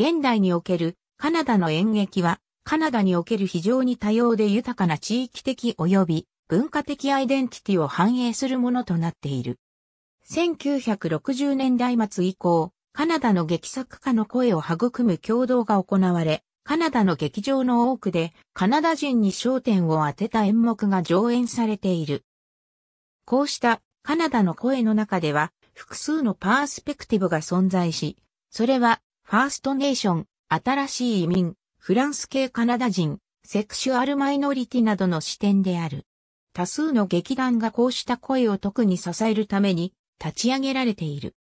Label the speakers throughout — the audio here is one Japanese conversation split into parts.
Speaker 1: 現代におけるカナダの演劇は、カナダにおける非常に多様で豊かな地域的及び文化的アイデンティティを反映するものとなっている。1960年代末以降、カナダの劇作家の声を育む共同が行われ、カナダの劇場の多くでカナダ人に焦点を当てた演目が上演されている。こうしたカナダの声の中では複数のパースペクティブが存在し、それはファーストネーション、新しい移民、フランス系カナダ人、セクシュアルマイノリティなどの視点である。多数の劇団がこうした声を特に支えるために立ち上げられている。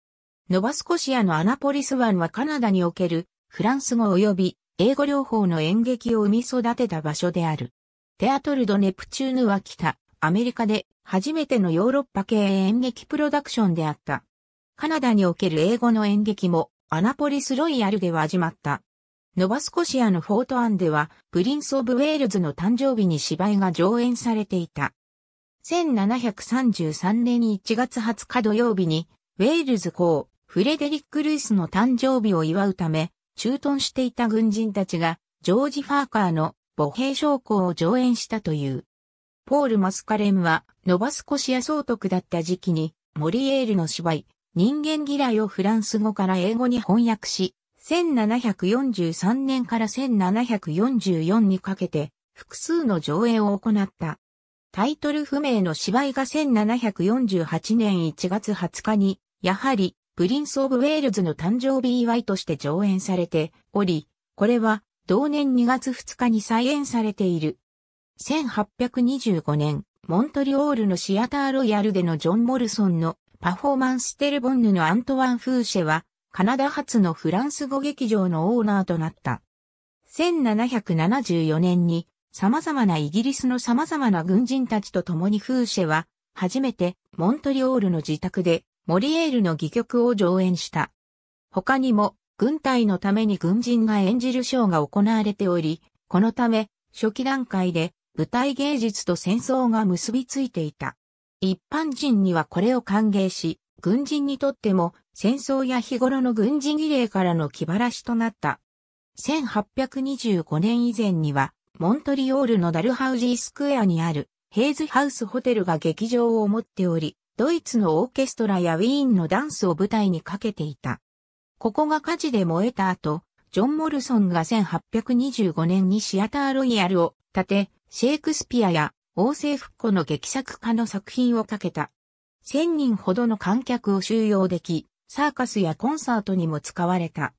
Speaker 1: ノバスコシアのアナポリス湾はカナダにおけるフランス語及び英語両方の演劇を生み育てた場所である。テアトル・ド・ネプチューヌは北、アメリカで初めてのヨーロッパ系演劇プロダクションであった。カナダにおける英語の演劇もアナポリスロイヤルでは始まった。ノバスコシアのフォートアンでは、プリンス・オブ・ウェールズの誕生日に芝居が上演されていた。1733年1月20日土曜日に、ウェールズ公、フレデリック・ルイスの誕生日を祝うため、駐屯していた軍人たちが、ジョージ・ファーカーの母兵将校を上演したという。ポール・マスカレムは、ノバスコシア総督だった時期に、モリエールの芝居、人間嫌いをフランス語から英語に翻訳し、1743年から1744にかけて複数の上映を行った。タイトル不明の芝居が1748年1月20日に、やはりプリンス・オブ・ウェールズの誕生日祝いとして上演されており、これは同年2月2日に再演されている。1825年、モントリオールのシアターロイヤルでのジョン・モルソンのパフォーマンステルボンヌのアントワン・フーシェは、カナダ発のフランス語劇場のオーナーとなった。1774年に、様々なイギリスの様々な軍人たちと共にフーシェは、初めてモントリオールの自宅で、モリエールの戯曲を上演した。他にも、軍隊のために軍人が演じるショーが行われており、このため、初期段階で舞台芸術と戦争が結びついていた。一般人にはこれを歓迎し、軍人にとっても戦争や日頃の軍事儀礼からの気晴らしとなった。1825年以前には、モントリオールのダルハウジースクエアにあるヘイズハウスホテルが劇場を持っており、ドイツのオーケストラやウィーンのダンスを舞台にかけていた。ここが火事で燃えた後、ジョン・モルソンが1825年にシアターロイヤルを建て、シェイクスピアや王政復古の劇作家の作品をかけた。1000人ほどの観客を収容でき、サーカスやコンサートにも使われた。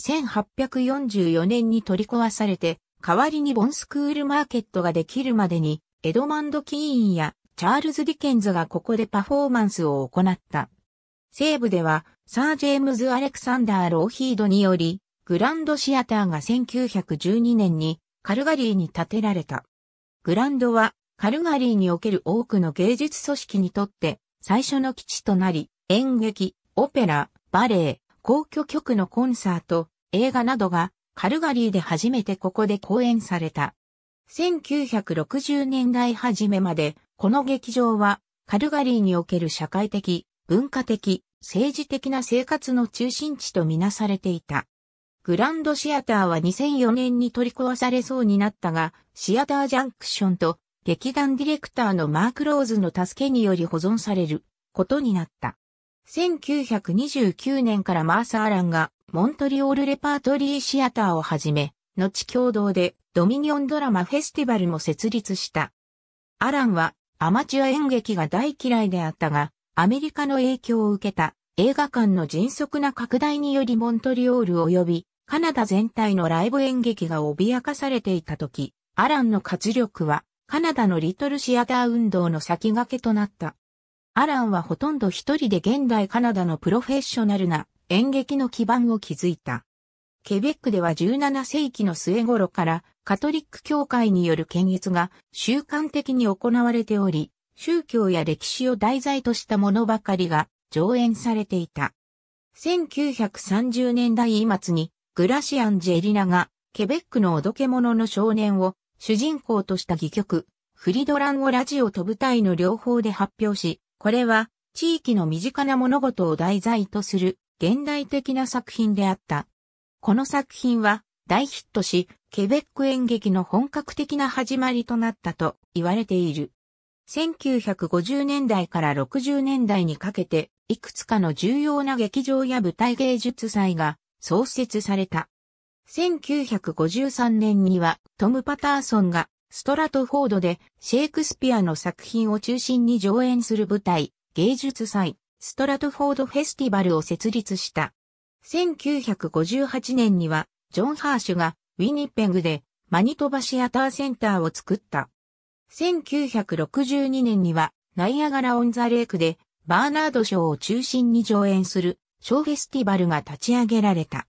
Speaker 1: 1844年に取り壊されて、代わりにボンスクールマーケットができるまでに、エドマンド・キーンやチャールズ・ディケンズがここでパフォーマンスを行った。西部では、サー・ジェームズ・アレクサンダー・ローヒードにより、グランドシアターが1912年にカルガリーに建てられた。グランドはカルガリーにおける多くの芸術組織にとって最初の基地となり、演劇、オペラ、バレエ、公共曲のコンサート、映画などがカルガリーで初めてここで公演された。1960年代初めまで、この劇場はカルガリーにおける社会的、文化的、政治的な生活の中心地とみなされていた。グランドシアターは2004年に取り壊されそうになったが、シアタージャンクションと劇団ディレクターのマーク・ローズの助けにより保存されることになった。1929年からマーサーランがモントリオールレパートリーシアターをはじめ、後共同でドミニオンドラマフェスティバルも設立した。アランはアマチュア演劇が大嫌いであったが、アメリカの影響を受けた映画館の迅速な拡大によりモントリオール及びカナダ全体のライブ演劇が脅かされていた時、アランの活力はカナダのリトルシアター運動の先駆けとなった。アランはほとんど一人で現代カナダのプロフェッショナルな演劇の基盤を築いた。ケベックでは17世紀の末頃からカトリック教会による検閲が習慣的に行われており、宗教や歴史を題材としたものばかりが上演されていた。1930年代末にグラシアン・ジェリナがケベックのおどけ者の少年を主人公とした戯曲、フリドランをラジオと舞台の両方で発表し、これは地域の身近な物事を題材とする現代的な作品であった。この作品は大ヒットし、ケベック演劇の本格的な始まりとなったと言われている。1950年代から60年代にかけて、いくつかの重要な劇場や舞台芸術祭が創設された。1953年にはトム・パターソンがストラトフォードでシェイクスピアの作品を中心に上演する舞台、芸術祭、ストラトフォードフェスティバルを設立した。1958年にはジョン・ハーシュがウィニペグでマニトバシアターセンターを作った。1962年にはナイアガラ・オン・ザ・レークでバーナード賞を中心に上演するーフェスティバルが立ち上げられた。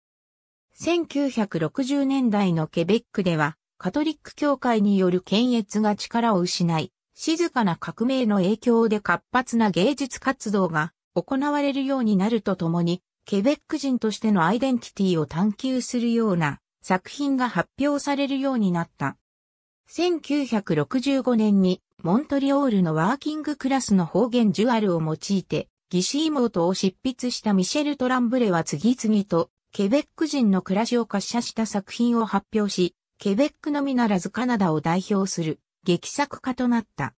Speaker 1: 1960年代のケベックでは、カトリック教会による検閲が力を失い、静かな革命の影響で活発な芸術活動が行われるようになるとともに、ケベック人としてのアイデンティティを探求するような作品が発表されるようになった。1965年にモントリオールのワーキングクラスの方言ジュアルを用いて、ギシーモートを執筆したミシェル・トランブレは次々とケベック人の暮らしを滑車した作品を発表し、ケベックのみならずカナダを代表する劇作家となった。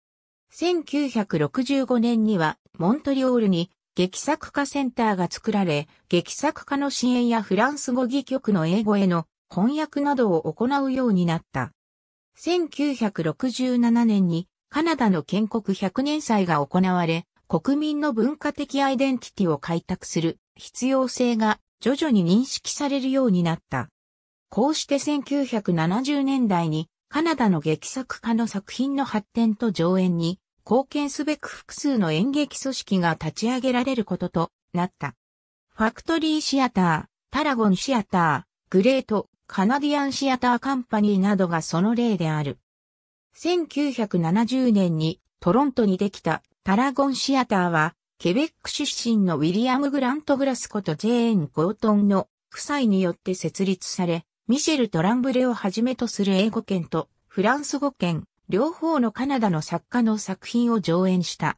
Speaker 1: 1965年にはモントリオールに劇作家センターが作られ、劇作家の支援やフランス語戯曲の英語への翻訳などを行うようになった。1967年にカナダの建国100年祭が行われ、国民の文化的アイデンティティを開拓する必要性が徐々に認識されるようになった。こうして1970年代にカナダの劇作家の作品の発展と上演に貢献すべく複数の演劇組織が立ち上げられることとなった。ファクトリーシアター、パラゴンシアター、グレート、カナディアンシアターカンパニーなどがその例である。1970年にトロントにできたタラゴンシアターはケベック出身のウィリアム・グラント・グラスことジェーン・ゴートンの夫妻によって設立され、ミシェル・トランブレをはじめとする英語圏とフランス語圏、両方のカナダの作家の作品を上演した。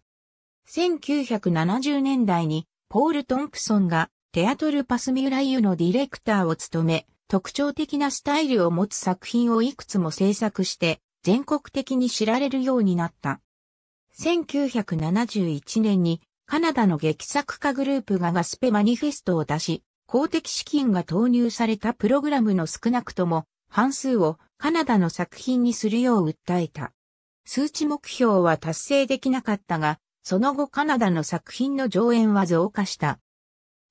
Speaker 1: 1970年代にポール・トンプソンがテアトル・パスミュラユのディレクターを務め、特徴的なスタイルを持つ作品をいくつも制作して全国的に知られるようになった。1971年にカナダの劇作家グループがガスペマニフェストを出し、公的資金が投入されたプログラムの少なくとも半数をカナダの作品にするよう訴えた。数値目標は達成できなかったが、その後カナダの作品の上演は増加した。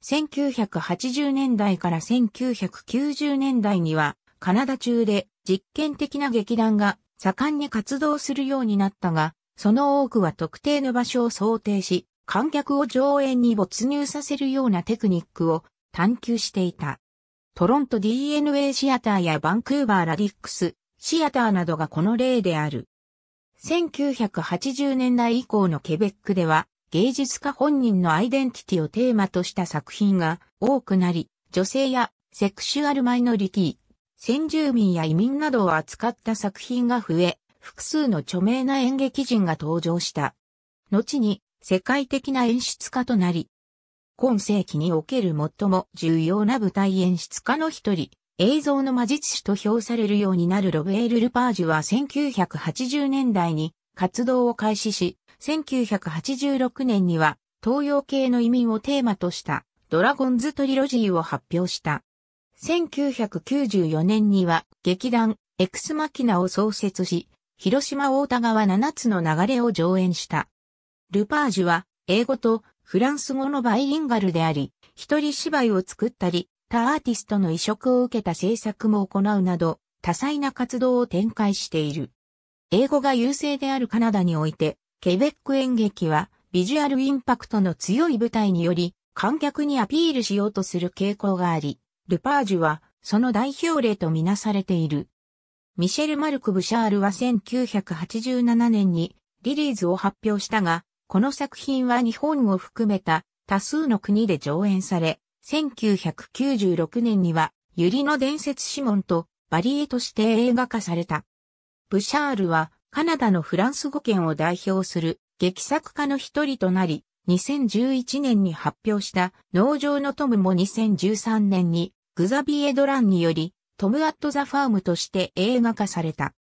Speaker 1: 1980年代から1990年代には、カナダ中で実験的な劇団が盛んに活動するようになったが、その多くは特定の場所を想定し、観客を上演に没入させるようなテクニックを探求していた。トロント DNA シアターやバンクーバーラディックス、シアターなどがこの例である。1980年代以降のケベックでは芸術家本人のアイデンティティをテーマとした作品が多くなり、女性やセクシュアルマイノリティ、先住民や移民などを扱った作品が増え、複数の著名な演劇人が登場した。後に世界的な演出家となり、今世紀における最も重要な舞台演出家の一人、映像の魔術師と評されるようになるロベール・ルパージュは1980年代に活動を開始し、1986年には東洋系の移民をテーマとしたドラゴンズトリロジーを発表した。1994年には劇団エクスマキナを創設し、広島大田川7つの流れを上演した。ルパージュは、英語とフランス語のバイリンガルであり、一人芝居を作ったり、他アーティストの移植を受けた制作も行うなど、多彩な活動を展開している。英語が優勢であるカナダにおいて、ケベック演劇は、ビジュアルインパクトの強い舞台により、観客にアピールしようとする傾向があり、ルパージュは、その代表例とみなされている。ミシェル・マルク・ブシャールは1987年にリリーズを発表したが、この作品は日本を含めた多数の国で上演され、1996年には、百合の伝説モンとバリエとして映画化された。ブシャールはカナダのフランス語圏を代表する劇作家の一人となり、2011年に発表した農場のトムも2013年にグザビエドランによりトム・アット・ザ・ファームとして映画化された。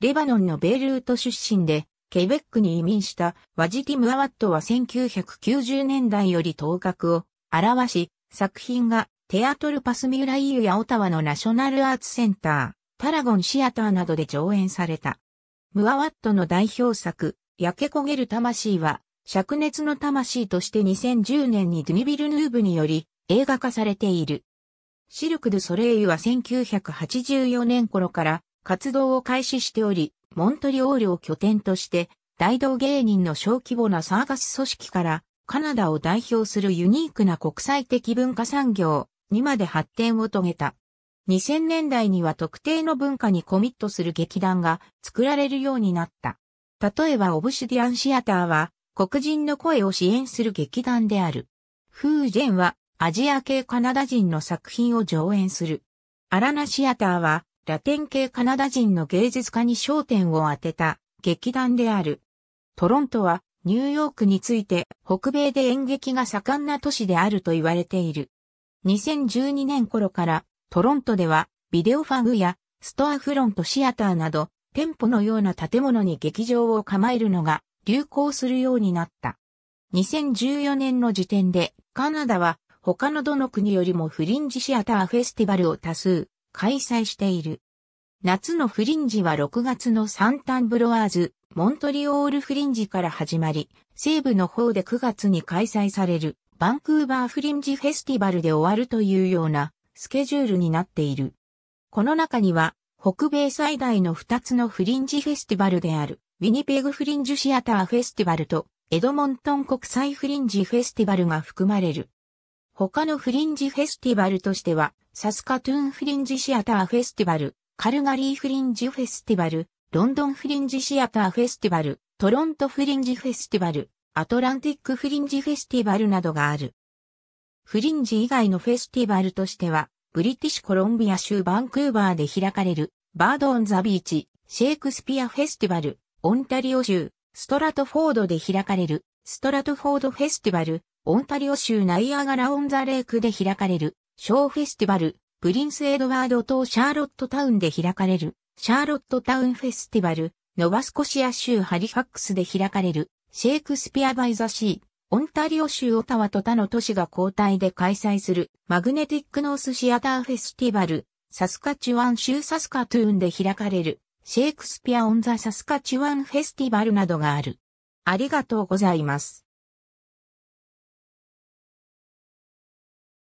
Speaker 1: レバノンのベイルート出身でケベックに移民したワジティム・アワットは1990年代より頭角を表し、作品がテアトルパスミュライユやオタワのナショナルアーツセンター、タラゴンシアターなどで上演された。ムアワットの代表作、焼け焦げる魂は、灼熱の魂として2010年にドゥニビルヌーブにより映画化されている。シルク・ドゥ・ソレイユは1984年頃から活動を開始しており、モントリオールを拠点として、大道芸人の小規模なサーカス組織から、カナダを代表するユニークな国際的文化産業にまで発展を遂げた。2000年代には特定の文化にコミットする劇団が作られるようになった。例えばオブシディアンシアターは黒人の声を支援する劇団である。フージェンはアジア系カナダ人の作品を上演する。アラナシアターはラテン系カナダ人の芸術家に焦点を当てた劇団である。トロントはニューヨークについて北米で演劇が盛んな都市であると言われている。2012年頃からトロントではビデオファグやストアフロントシアターなど店舗のような建物に劇場を構えるのが流行するようになった。2014年の時点でカナダは他のどの国よりもフリンジシアターフェスティバルを多数開催している。夏のフリンジは6月のサンタンブロワーズ、モントリオールフリンジから始まり、西部の方で9月に開催されるバンクーバーフリンジフェスティバルで終わるというようなスケジュールになっている。この中には、北米最大の2つのフリンジフェスティバルである、ウィニペグフリンジシアターフェスティバルと、エドモントン国際フリンジフェスティバルが含まれる。他のフリンジフェスティバルとしては、サスカトゥーンフリンジシアターフェスティバル、カルガリーフリンジフェスティバル、ロンドンフリンジシアターフェスティバル、トロントフリンジフェスティバル、アトランティックフリンジフェスティバルなどがある。フリンジ以外のフェスティバルとしては、ブリティッシュコロンビア州バンクーバーで開かれる、バード・オン・ザ・ビーチ、シェイクスピア・フェスティバル、オンタリオ州、ストラトフォードで開かれる、ストラトフォード・フェスティバル、オンタリオ州ナイアガラ・オン・ザ・レイクで開かれる、ショーフェスティバル、プリンス・エドワード島シャーロットタウンで開かれる、シャーロットタウンフェスティバル、ノバスコシア州ハリファックスで開かれる、シェイクスピア・バイ・ザ・シー、オンタリオ州オタワと他の都市が交代で開催する、マグネティック・ノース・シアターフェスティバル、サスカチュワン州サスカトゥーンで開かれる、シェイクスピア・オン・ザ・サスカチュワンフェスティバルなどがある。ありがとうございます。